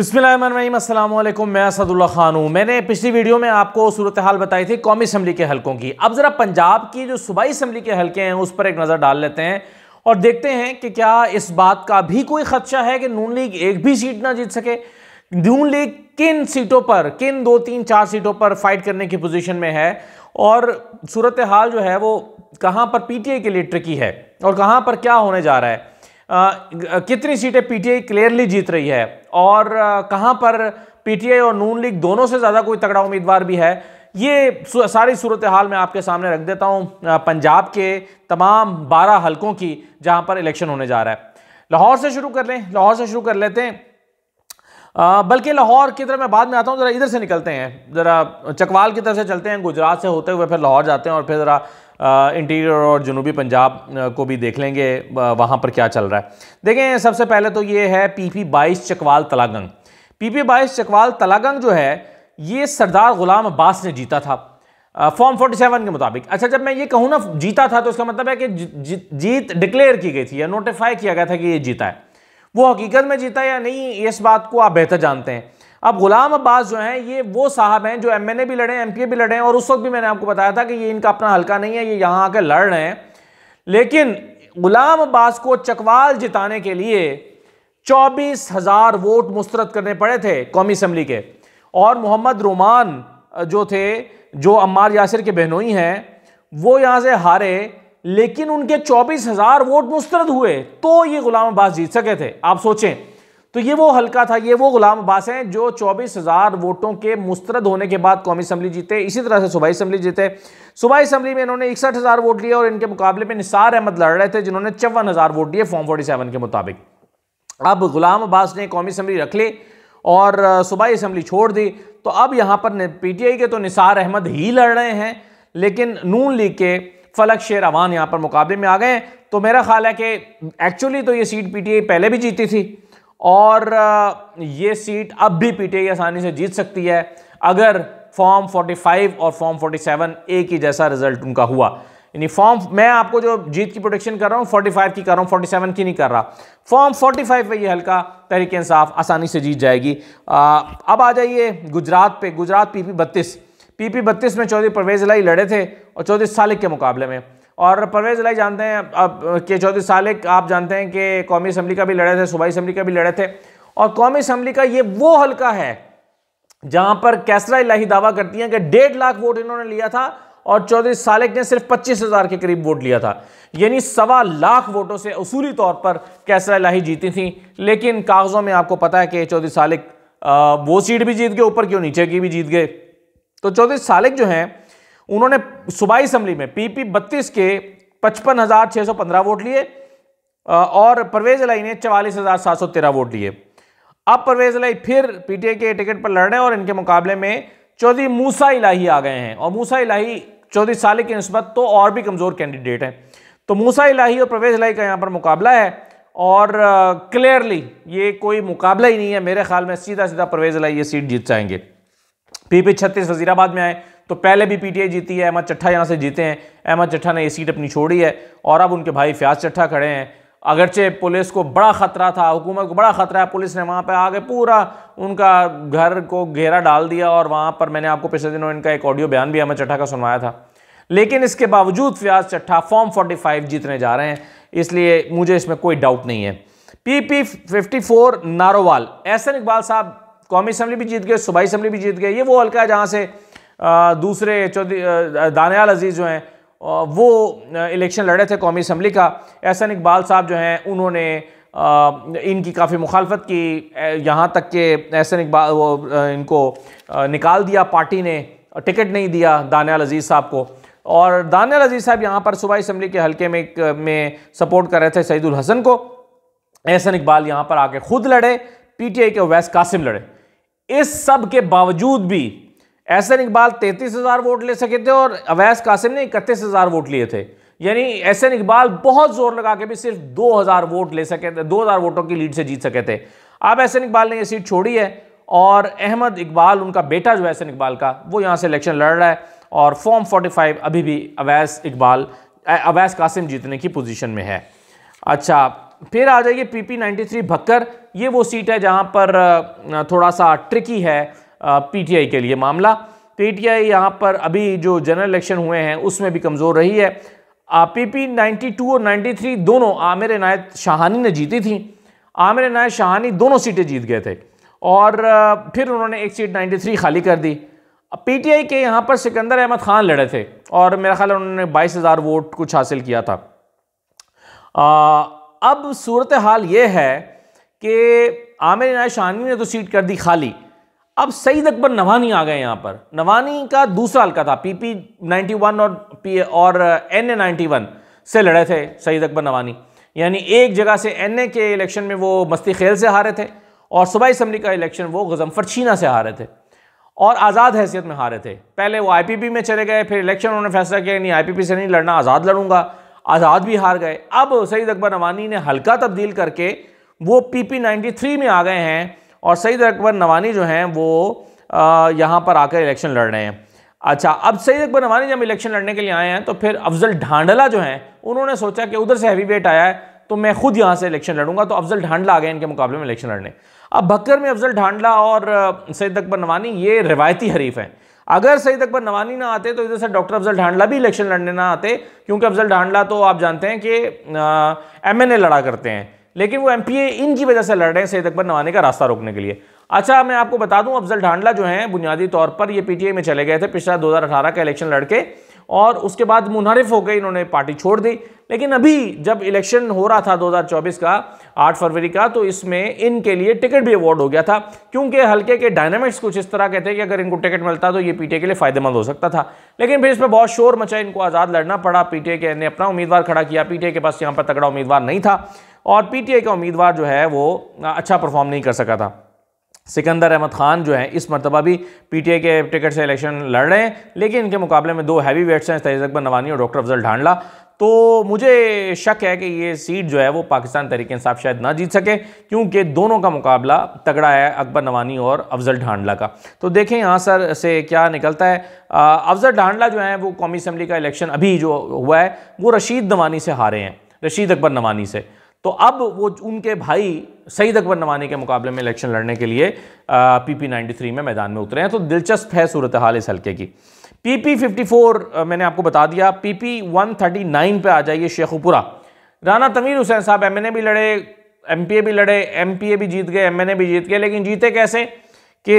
वालेकुम मैं असदुल्ला खान हूँ मैंने पिछली वीडियो में आपको सूरत हाल बताई थी कौमी असम्बली के हलकों की अब ज़रा पंजाब की जो सूबाई असम्बली के हलके हैं उस पर एक नज़र डाल लेते हैं और देखते हैं कि क्या इस बात का भी कोई खदशा है कि नून लीग एक भी सीट ना जीत सके नून लीग किन सीटों पर किन दो तीन चार सीटों पर फाइट करने की पोजिशन में है और सूरत हाल जो है वो कहाँ पर आई के लिए ट्रिकी है और कहाँ पर क्या होने जा रहा है कितनी सीटें पीटीआई क्लियरली जीत रही है और कहाँ पर पीटीआई और नून लीग दोनों से ज़्यादा कोई तगड़ा उम्मीदवार भी है ये सारी सूरत हाल मैं आपके सामने रख देता हूँ पंजाब के तमाम बारह हलकों की जहाँ पर इलेक्शन होने जा रहा है लाहौर से शुरू कर लें लाहौर से शुरू कर लेते हैं बल्कि लाहौर की तरफ मैं बाद में आता हूँ ज़रा इधर से निकलते हैं ज़रा चकवाल की तरफ से चलते हैं गुजरात से होते हुए फिर लाहौर जाते हैं और फिर ज़रा इंटीरियर और जनूबी पंजाब को भी देख लेंगे वहाँ पर क्या चल रहा है देखें सबसे पहले तो ये है पी पी बाईस चकवाल तलागंग पी पी बाईस चकवाल तलागंग जो है ये सरदार गुलाम अब्बास ने जीता था फॉर्म फोर्टी सेवन के मुताबिक अच्छा जब मैं ये कहूँ ना जीता था तो इसका मतलब है कि जीत डिक्लेयर की गई थी या नोटिफाई किया गया था कि ये जीता है वो हकीकत में जीता या नहीं इस बात को आप बेहतर जानते हैं अब गुलाम अब्बास जो हैं ये वो साहब हैं जो एमएनए भी लड़े एमपीए भी लड़े हैं और उस वक्त भी मैंने आपको बताया था कि ये इनका अपना हल्का नहीं है ये यहाँ आकर लड़ रहे हैं लेकिन गुलाम अब्बास को चकवाल जिताने के लिए चौबीस हजार वोट मुस्तरद करने पड़े थे कौमी असम्बली के और मोहम्मद रोमान जो थे जो अम्मार यासिर के बहनोई हैं वो यहाँ से हारे लेकिन उनके चौबीस हजार वोट मुस्तरद हुए तो ये गुलाम अब्बास जीत सके थे आप सोचें तो ये वो हल्का था ये वो गुलाम अब्बास हैं जो चौबीस हज़ार वोटों के मुस्तरद होने के बाद कौमी असम्बली जीते इसी तरह से सूबाई असम्बली जीते सूबाई असम्बली में इन्होंने इकसठ हज़ार वोट लिए और इनके मुकाबले में निसार अहमद लड़ रहे थे जिन्होंने चौवन हज़ार वोट दिए फॉर्म फोर्टी सेवन के मुताबिक अब गुलाम अब्बास ने कौमी असम्बली रख ली और सूबाई असम्बली छोड़ दी तो अब यहाँ पर पीटीआई के तो निसार अहमद ही लड़ रहे हैं लेकिन नून लीग के फलक शेर अवान यहाँ पर मुकाबले में आ गए तो मेरा ख्याल है कि एक्चुअली तो ये सीट पीटीआई पहले भी जीती थी और ये सीट अब भी पीटीआई आसानी से जीत सकती है अगर फॉर्म 45 और फॉर्म 47 एक ही जैसा रिजल्ट उनका हुआ यानी फॉर्म मैं आपको जो जीत की प्रोडिक्शन कर रहा हूँ 45 की कर रहा हूँ 47 की नहीं कर रहा फॉर्म 45 पे ये हल्का तरीके इंसाफ आसानी से जीत जाएगी आ, अब आ जाइए गुजरात पे गुजरात पीपी बत्तीस पी बत्तीस में चौधरी परवेज लाई लड़े थे और चौधरी सालिक के मुकाबले में और परवेज़ लाई जानते हैं अब के चौधरी सालिक आप जानते हैं कि कौमी असम्बली का भी लड़े थे सूबाई असम्बली का भी लड़े थे और कौमी असम्बली का ये वो हल्का है जहां पर कैसरा इलाही दावा करती हैं कि डेढ़ लाख वोट इन्होंने लिया था और चौधरी सालिक ने सिर्फ पच्चीस हज़ार के करीब वोट लिया था यानी सवा लाख वोटों से असूली तौर पर कैसरा इलाही जीती थी लेकिन कागज़ों में आपको पता है कि चौधरी सालिक वो सीट भी जीत गए ऊपर क्यों नीचे की भी जीत गए तो चौधरी सालिक जो हैं उन्होंने सुबाई असम्बली में पीपी बत्तीस के पचपन हजार छह सौ पंद्रह वोट लिए और परवेज अलाई ने चवालीस हजार सात सौ तेरह वोट लिए अब परवेज अलाई फिर पीटीए के टिकट पर लड़ रहे हैं और इनके मुकाबले में चौधरी मूसा इलाही आ गए हैं और मूसा इलाही चौधरी साले की नस्बत तो और भी कमज़ोर कैंडिडेट हैं तो मूसा इलाही और परवेज इलाही का यहाँ पर मुकाबला है और क्लियरली uh, ये कोई मुकाबला ही नहीं है मेरे ख्याल में सीधा सीधा परवेज इलाही ये सीट जीत जाएंगे पीपी छत्तीस वजीराबाद में आए तो पहले भी पीटीआई जीती है अहमद चट्ठा यहाँ से जीते हैं अहमद चट्ठा ने ये सीट अपनी छोड़ी है और अब उनके भाई फ्याज चट्ठा खड़े हैं अगरचे पुलिस को बड़ा ख़तरा था हुकूमत को बड़ा ख़तरा है पुलिस ने वहाँ पर आगे पूरा उनका घर को घेरा डाल दिया और वहाँ पर मैंने आपको पिछले दिनों इनका एक ऑडियो बयान भी अहमद चट्ठा का सुनवाया था लेकिन इसके बावजूद फ्याज चट्ठा फॉर्म 45 जीतने जा रहे हैं इसलिए मुझे इसमें कोई डाउट नहीं है P P fifty four Narowal Ahsan Iqbal sahab कौमी असम्बली भी जीत गए सूबाई असम्बली भी जीत गए ये वो हल्का है जहाँ से दूसरे चौधरी दानियाल अजीज़ जो हैं वो इलेक्शन लड़े थे कौमी असम्बली का एहसन इकबाल साहब जो हैं उन्होंने इनकी काफ़ी मुखालफत की यहाँ तक के एहसन इकबाल वो इनको निकाल दिया पार्टी ने टिकट नहीं दिया दानियाल अजीज़ साहब को और दानियाल अजीज़ साहब यहाँ पर सूबाई असम्बली के हल्के में में सपोर्ट कर रहे थे सईदुल हसन को एहसन इकबाल यहाँ पर आके खुद लड़े पीटीआई के वैस कासिम लड़े इस सब के बावजूद भी एहसन इकबाल तैंतीस हज़ार वोट ले सके थे और अवैस कासिम ने इकतीस हज़ार वोट लिए थे यानी एहसन इकबाल बहुत जोर लगा के भी सिर्फ दो हज़ार वोट ले सके थे दो हज़ार वोटों की लीड से जीत सके थे अब एहसन इकबाल ने ये सीट छोड़ी है और अहमद इकबाल उनका बेटा जो एहसन इकबाल का वो यहाँ से इलेक्शन लड़ रहा है और फॉर्म फाइव अभी भी अवैस इकबाल अवैस कासिम जीतने की पोजीशन में है अच्छा फिर आ जाइए नाइन्टी थ्री भक्कर ये वो सीट है जहाँ पर थोड़ा सा ट्रिकी है पीटीआई के लिए मामला पीटीआई यहाँ पर अभी जो जनरल इलेक्शन हुए हैं उसमें भी कमज़ोर रही है पीपी 92 और 93 दोनों आमिर इनायत शाहानी ने जीती थी आमिर इनायत शाहानी दोनों सीटें जीत गए थे और फिर उन्होंने एक सीट 93 खाली कर दी पीटीआई के यहाँ पर सिकंदर अहमद खान लड़े थे और मेरा ख्याल उन्होंने बाईस हज़ार वोट कुछ हासिल किया था आ, अब सूरत हाल ये है कि आमिर इनायत शाहानी ने तो सीट कर दी खाली अब सईद अकबर नवानी आ गए यहाँ पर नवानी का दूसरा हल्का था पीपी 91 और पी और एन ए नाइन्टी से लड़े थे सईद अकबर नवानी यानी एक जगह से एन ए के इलेक्शन में वो मस्ती खेल से हारे थे और सूबाई इसम्बली का इलेक्शन वो गजम्फर छीना से हारे थे और आज़ाद हैसियत में हारे थे पहले वो आईपीपी में चले गए फिर इलेक्शन उन्होंने फैसला किया नहीं आईपीपी से नहीं लड़ना आज़ाद लड़ूंगा आज़ाद भी हार गए अब सईद अकबर नवानी ने हल्का तब्दील करके वो पीपी 93 में आ गए हैं और सईद अकबर नवानी जो हैं वो यहाँ पर आकर इलेक्शन लड़ रहे हैं अच्छा अब सईद अकबर नवानी जब इलेक्शन लड़ने के लिए आए हैं तो फिर अफजल ढांडला जो हैं उन्होंने सोचा कि उधर से हैवी वेट आया है तो मैं खुद यहाँ से इलेक्शन लड़ूंगा तो अफजल ढांडला आ गए इनके मुकाबले में इलेक्शन लड़ने अब भक्कर में अफजल ढांडला और सईद अकबर नवानी ये रिवायती हरीफ हैं अगर सईद अकबर नवानी ना आते तो इधर से डॉक्टर अफजल ढांडला भी इलेक्शन लड़ने ना आते क्योंकि अफजल ढांडला तो आप जानते हैं कि एम एन ए लड़ा करते हैं लेकिन वो एम इनकी वजह से लड़ रहे हैं सैद अकबर नवाने का रास्ता रोकने के लिए अच्छा मैं आपको बता दूं अफजल ढांडला जो है बुनियादी तौर पर ये पीटीए में चले गए थे पिछला 2018 का इलेक्शन लड़के और उसके बाद मुनहरफ हो गए इन्होंने पार्टी छोड़ दी लेकिन अभी जब इलेक्शन हो रहा था 2024 का 8 फरवरी का तो इसमें इनके लिए टिकट भी अवॉर्ड हो गया था क्योंकि हल्के के डायनामिक्स कुछ इस तरह के थे कि अगर इनको टिकट मिलता तो ये पीटीए के लिए फायदेमंद हो सकता था लेकिन फिर इसमें बहुत शोर मचा इनको आज़ाद लड़ना पड़ा पी के ने अपना उम्मीदवार खड़ा किया पी के पास यहाँ पर तगड़ा उम्मीदवार नहीं था और पी का उम्मीदवार जो है वो अच्छा परफॉर्म नहीं कर सका था सिकंदर अहमद खान जो हैं इस मरतबा भी पी टी आई के टिकट से इलेक्शन लड़ रहे हैं लेकिन इनके मुकाबले में दो हैवी वेट्स हैं तहज अकबर नवानी और डॉक्टर अफजल ढांडला तो मुझे शक है कि ये सीट जो है वो पाकिस्तान तरीके साफ शायद ना जीत सके क्योंकि दोनों का मुकाबला तगड़ा है अकबर नवानी और अफजल ढांडला का तो देखें यहाँ सर से क्या निकलता है अफजल ढांडला जो है वो कौमी असम्बली का इलेक्शन अभी जो हुआ है वो रशीद नवानी से हारे हैं रशीद अकबर नवानी से तो अब वो उनके भाई सईद अकबर नवानी के मुकाबले में इलेक्शन लड़ने के लिए पीपी पी में मैदान में उतरे हैं तो दिलचस्प है सूरत हाल इस हल्के की पीपी 54 मैंने आपको बता दिया पीपी 139 पे आ जाइए शेखुपुरा राना तमीर हुसैन साहब एमएनए भी लड़े एमपीए भी लड़े एमपीए भी जीत गए एमएनए भी जीत गए लेकिन जीते कैसे कि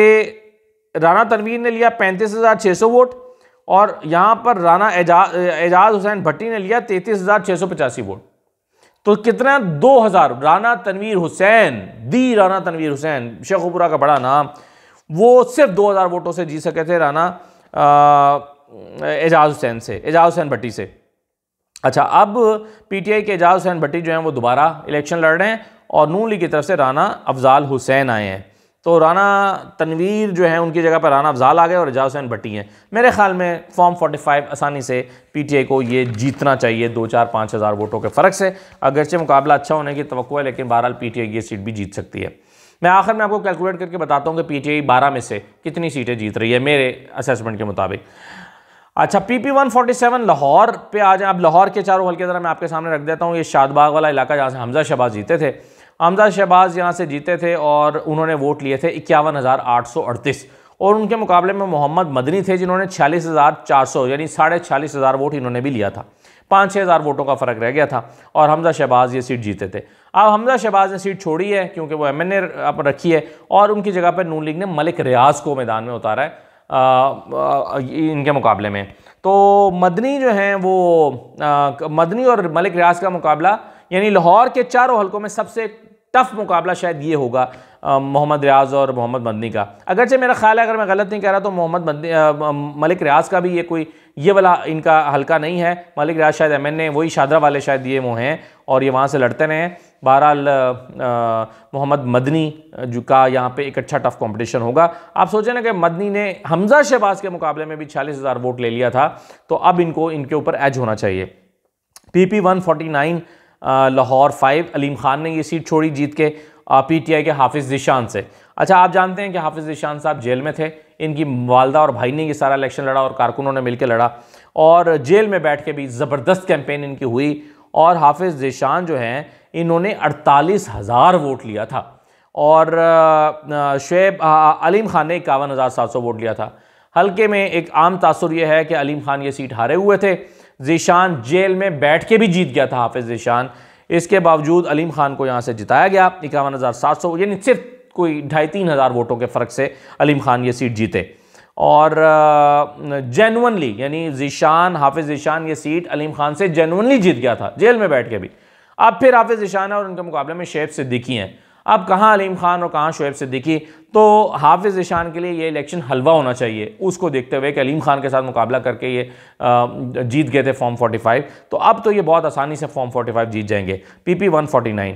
राना तनवीर ने लिया पैंतीस हज़ार छः सौ वोट और यहाँ पर राना एजाज एजाज हुसैन भट्टी ने लिया तैंतीस हज़ार छः सौ पचासी वोट तो कितना दो हज़ार राना तनवीर हुसैन दी राना तनवीर हुसैन शेखपुरा का बड़ा नाम वो सिर्फ दो हज़ार वोटों से जीत सके थे राना एजाज हुसैन से एजाज हुसैन भट्टी से अच्छा अब पीटीआई के एजाज हुसैन भट्टी जो हैं वो दोबारा इलेक्शन लड़ रहे हैं और नू लीग की तरफ से राना अफजाल हुसैन आए हैं तो राना तनवीर जो है उनकी जगह पर राना अफजाल आ गए और रजा हुसैन भट्टी हैं मेरे ख्याल में फॉर्म 45 आसानी से पीटीए को ये जीतना चाहिए दो चार पाँच हज़ार वोटों के फ़र्क से अगरचे मुकाबला अच्छा होने की तो है लेकिन बहरहाल पी टी ये सीट भी जीत सकती है मैं आखिर में आपको कैलकुलेट करके बताता हूँ कि पी टी बारह में से कितनी सीटें जीत रही है मेरे असेसमेंट के मुताबिक अच्छा P P one seven Lahore पर आ जाए अब लाहौर के चारों हल्के ज़रा मैं आपके सामने रख देता हूँ ये शादबाग वाला इलाका जहाँ से हमजा शबाज़ जीते थे हमजा शहबाज यहाँ से जीते थे और उन्होंने वोट लिए थे इक्यावन हज़ार आठ सौ अड़तीस और उनके मुकाबले में मोहम्मद मदनी थे जिन्होंने छियालीस हज़ार चार सौ यानी साढ़े छियालीस हज़ार वोट इन्होंने भी लिया था पाँच छः हज़ार वोटों का फ़र्क रह गया था और हमजा शहबाज ये सीट जीते थे अब हमजा शहबाज ने सीट छोड़ी है क्योंकि वो एम एन ए रखी है और उनकी जगह पर नून लीग ने मलिक रियाज को मैदान में उतारा है आ, आ, इनके मुकाबले में तो मदनी जो हैं वो आ, मदनी और मलिक रियाज का मुकाबला यानी लाहौर के चारों हलकों में सबसे टफ मुकाबला शायद ये होगा मोहम्मद रियाज और मोहम्मद मदनी का अगरचे मेरा ख्याल है अगर मैं गलत नहीं कह रहा तो मोहम्मद मदनी मलिक रियाज का भी ये कोई ये वाला इनका हल्का नहीं है मलिक रियाज शायद एम एन ए वही शादरा वाले शायद ये वो हैं और ये वहाँ से लड़ते रहे बहरहाल मोहम्मद मदनी जो का यहाँ पे एक अच्छा टफ कंपटीशन होगा आप सोचें ना कि मदनी ने हमजा शहबाज के मुकाबले में भी छियालीस हज़ार वोट ले लिया था तो अब इनको इनके ऊपर एज होना चाहिए P P one forty nine Lahore five Aleem Khan ने ये सीट छोड़ी जीत के पीटीआई के हाफिज़ दिशान से अच्छा आप जानते हैं कि हाफिज़ दिशान साहब जेल में थे इनकी वालदा और भाई ने ये सारा इलेक्शन लड़ा और कारकुनों ने मिलकर लड़ा और जेल में बैठ के भी ज़बरदस्त कैंपेन इनकी हुई और हाफिज़ दिशान जो हैं इन्होंने अड़तालीस हज़ार वोट लिया था और शुब अलीम खान ने इक्यावन हज़ार सात सौ वोट लिया था हल्के में एक आम तासर यह है कि अलीम खान ये सीट हारे हुए थे जीशान जेल में बैठ के भी जीत गया था हाफिज़ जीशान इसके बावजूद अलीम खान को यहाँ से जिताया गया इक्यावन हज़ार सात सौ यानी सिर्फ कोई ढाई तीन हज़ार वोटों के फ़र्क से अलीम खान ये सीट जीते और जेनवनली यानी जीशान हाफिज़ जीशान ये सीट अलीम खान से जेनवनली जीत गया था जेल में बैठ के भी अब फिर हाफिज़ जीशान है और उनके मुकाबले में शेब सिद्दीकी हैं अब कहाँ अलीम खान और कहाँ शुएब सिद्दीकी तो हाफिज़ ईशान के लिए ये इलेक्शन हलवा होना चाहिए उसको देखते हुए कि अलीम खान के साथ मुकाबला करके ये जीत गए थे फॉर्म 45 तो अब तो ये बहुत आसानी से फॉर्म 45 जीत जाएंगे पीपी 149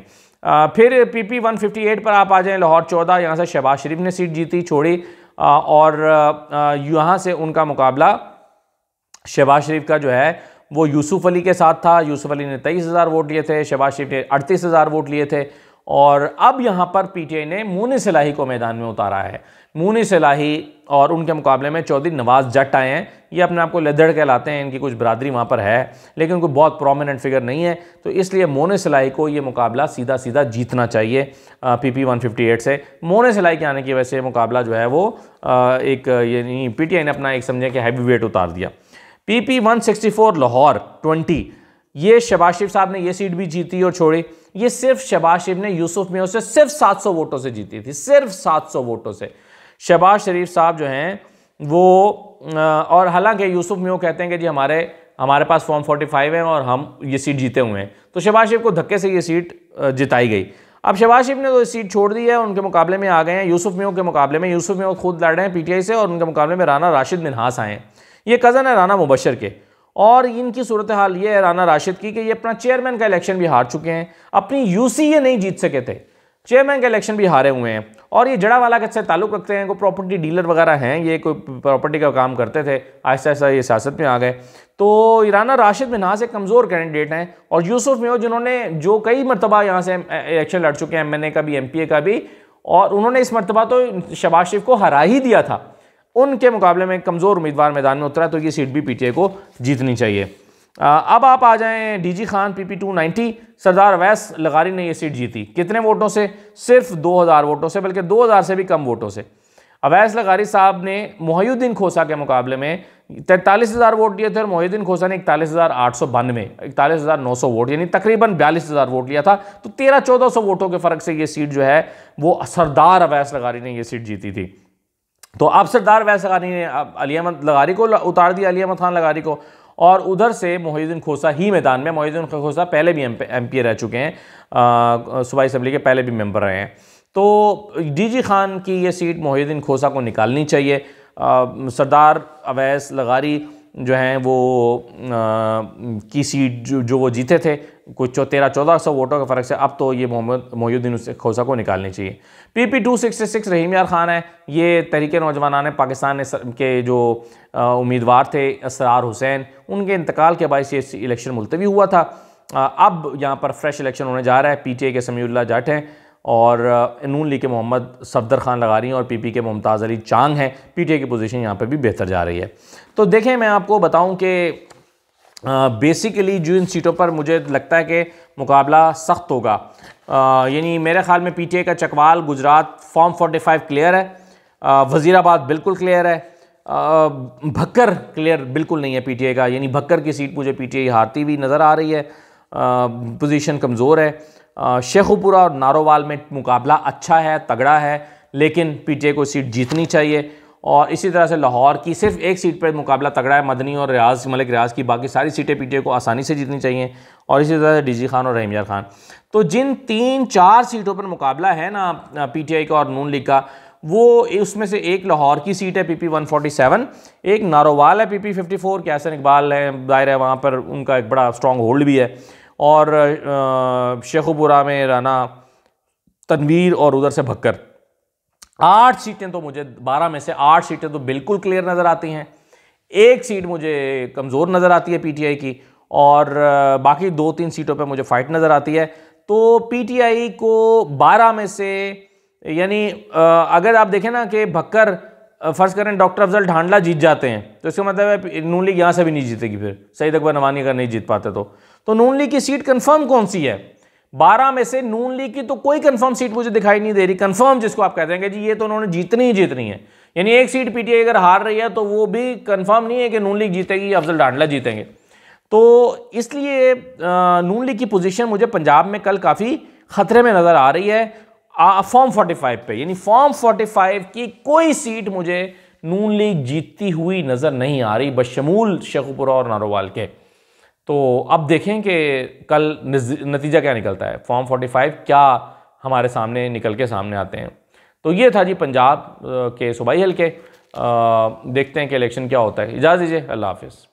फिर पीपी 158 पर आप आ जाएं लाहौर चौदह यहाँ से शहबाज शरीफ ने सीट जीती छोड़ी और यहाँ से उनका मुकाबला शहबाज शरीफ का जो है वो यूसुफ अली के साथ था यूसुफ अली ने तेईस हज़ार वोट लिए थे शहबाज शरीफ ने अड़तीस हज़ार वोट लिए थे और अब यहाँ पर पीटीआई ने मून सिलाही को मैदान में उतारा है मून सिलाही और उनके मुकाबले में चौधरी नवाज जट आए हैं ये अपने आप को लदड़ कहलाते हैं इनकी कुछ बरदरी वहाँ पर है लेकिन उनको बहुत प्रोमिनेंट फिगर नहीं है तो इसलिए मोने सिलाई को ये मुकाबला सीधा सीधा जीतना चाहिए P P one fifty eight से मोने सिलाई के आने की वजह से मुकाबला जो है वो आ, एक यानी पी टी आई ने अपना एक समझे कि हैवी वेट उतार दिया P P one sixty four Lahore twenty ये शबाशिफ साहब ने ये सीट भी जीती और छोड़ी ये सिर्फ शबाज शरीफ ने यूसुफ मियाँ से सिर्फ 700 वोटों से जीती थी सिर्फ 700 वोटों से शबाज शरीफ साहब जो हैं वो और हालांकि यूसुफ मियाँ कहते हैं कि जी हमारे हमारे पास फॉर्म 45 है और हम ये सीट जीते हुए हैं तो शबाज शरीफ को धक्के से ये सीट जिताई गई अब शबाज शरीफ ने तो सीट छोड़ दी है उनके मुकाबले में आ गए हैं यूसुफ मियाँ के मुकाबले में यूसुफ मियाँ खुद लड़ रहे हैं आई से और उनके मुकाबले में राना राशिद मिनहास आए हैं ये कज़न है राना मुबशर के और इनकी सूरत हाल ये है राना राशिद की कि ये अपना चेयरमैन का इलेक्शन भी हार चुके हैं अपनी यूसी ये नहीं जीत सके थे चेयरमैन का इलेक्शन भी हारे हुए हैं और ये जड़ा वाला से ताल्लुक रखते हैं कोई प्रॉपर्टी डीलर वगैरह हैं ये कोई प्रॉपर्टी का काम करते थे आहिस्ता आहिस्ता ये सियासत में आ गए तो ईराना राशिद मिनहा से कमज़ोर कैंडिडेट हैं और यूसुफ मेो जिन्होंने जो कई मरतबा यहाँ से इलेक्शन लड़ चुके हैं एम का भी एम का भी और उन्होंने इस मरतबा तो शबाज शरीफ को हरा ही दिया था उनके मुकाबले में कमज़ोर उम्मीदवार मैदान में उतरा तो ये सीट भी पीटीए को जीतनी चाहिए अब आप आ जाएं डीजी खान पीपी 290 सरदार अवैस लगारी ने ये सीट जीती कितने वोटों से सिर्फ 2000 वोटों से बल्कि 2000 से भी कम वोटों से अवैस लगारी साहब ने मोहिद्दीन खोसा के मुकाबले में तैंतालीस हज़ार वोट लिए थे और मोहिद्दीन खोसा ने इकतालीस हज़ार आठ सौ बानवे इकतालीस हज़ार नौ सौ वोट यानी तकरीबन बयालीस हज़ार वोट लिया था तो तेरह चौदह सौ वोटों के फ़र्क से ये सीट जो है वो सरदार अवैस लगारी ने ये सीट जीती थी तो अब सरदार वैस लगानी ने अली अहमद लगारी को उतार दिया अली अहमद खान लगारी को और उधर से मोहिद्दीन खोसा ही मैदान में मोहिद्दीन खोसा पहले भी एम पी रह चुके हैं सूबाई असम्बली के पहले भी मेम्बर रहे हैं तो डी जी खान की ये सीट मोहिद्दीन खोसा को निकालनी चाहिए सरदार अवैस लगारी जो हैं वो आ, की सीट जो, जो वो जीते थे कुछ चौ तेरह चौदह सौ वोटों के फ़र्क से अब तो ये मोहम्मद मोहुद्दीन खोसा को निकालनी चाहिए P P two sixty six Rahim Yar Khan है ये तरीके नौजवान ने पाकिस्तान के जो उम्मीदवार थे असरार हुसैन उनके इंतकाल के बायस ये इलेक्शन मुलतवी हुआ था अब यहाँ पर फ्रेश इलेक्शन होने जा रहा है पी टी ए के समीउल्ला जाट हैं और नून लीग के मोहम्मद सफदर खान लगा रही हैं और पी पी के मुमताज़ अली चांग हैं पी टी ए की पोजीशन यहाँ पर भी बेहतर जा रही है तो देखें मैं आपको बताऊँ कि बेसिकली जो इन सीटों पर मुझे लगता है कि मुकाबला सख्त होगा यानी मेरे ख्याल में पीटीए का चकवाल गुजरात फॉर्म 45 क्लियर है वज़ीराबाद बिल्कुल क्लियर है भक्कर क्लियर बिल्कुल नहीं है पीटीए का यानी भक्कर की सीट मुझे पीटीए हारती हुई नज़र आ रही है पोजीशन कमज़ोर है शेखुपुरा और नारोवाल में मुकाबला अच्छा है तगड़ा है लेकिन पीटीए को सीट जीतनी चाहिए और इसी तरह से लाहौर की सिर्फ एक सीट पर मुकाबला तगड़ा है मदनी और रियाज मलिक रियाज की बाकी सारी सीटें पी को आसानी से जीतनी चाहिए और इसी तरह से डी खान और रहमियार खान तो जिन तीन चार सीटों पर मुकाबला है ना पीटीआई का और नून लीग का वो उसमें से एक लाहौर की सीट है पीपी 147 एक नारोवाल है पीपी 54 कैसन इकबाल है जाहिर है वहाँ पर उनका एक बड़ा स्ट्रॉन्ग होल्ड भी है और शेखुपुरा में राना तनवीर और उधर से भक्कर आठ सीटें तो मुझे बारह में से आठ सीटें तो बिल्कुल क्लियर नज़र आती हैं एक सीट मुझे कमज़ोर नज़र आती है पीटीआई की और बाकी दो तीन सीटों पे मुझे फाइट नज़र आती है तो पीटीआई को बारह में से यानी अगर आप देखें ना कि भक्कर फ़र्ज़ करें डॉक्टर अफजल ढांडला जीत जाते हैं तो इसका मतलब है नून लीग यहाँ से भी नहीं जीतेगी फिर सईद अकबर नवानी अगर नहीं जीत पाते तो, तो नून लीग की सीट कन्फर्म कौन सी है बारह में से नून लीग की तो कोई कंफर्म सीट मुझे दिखाई नहीं दे रही कंफर्म जिसको आप कहते हैं कि जी ये तो उन्होंने जीतनी ही जीतनी है यानी एक सीट पीटीआई अगर हार रही है तो वो भी कंफर्म नहीं है कि नून लीग जीतेगी या अफजल डांडला जीतेंगे तो इसलिए नून लीग की पोजीशन मुझे पंजाब में कल काफ़ी खतरे में नज़र आ रही है फॉर्म फोर्टी फाइव यानी फॉर्म फोर्टी की कोई सीट मुझे नून लीग जीतती हुई नज़र नहीं आ रही बशमूल शेखुपुरा और नारोवाल के तो अब देखें कि कल नतीजा क्या निकलता है फॉर्म 45 क्या हमारे सामने निकल के सामने आते हैं तो ये था जी पंजाब के सूबाई हल्के देखते हैं कि इलेक्शन क्या होता है इजाज़ दीजिए अल्लाह हाफिज़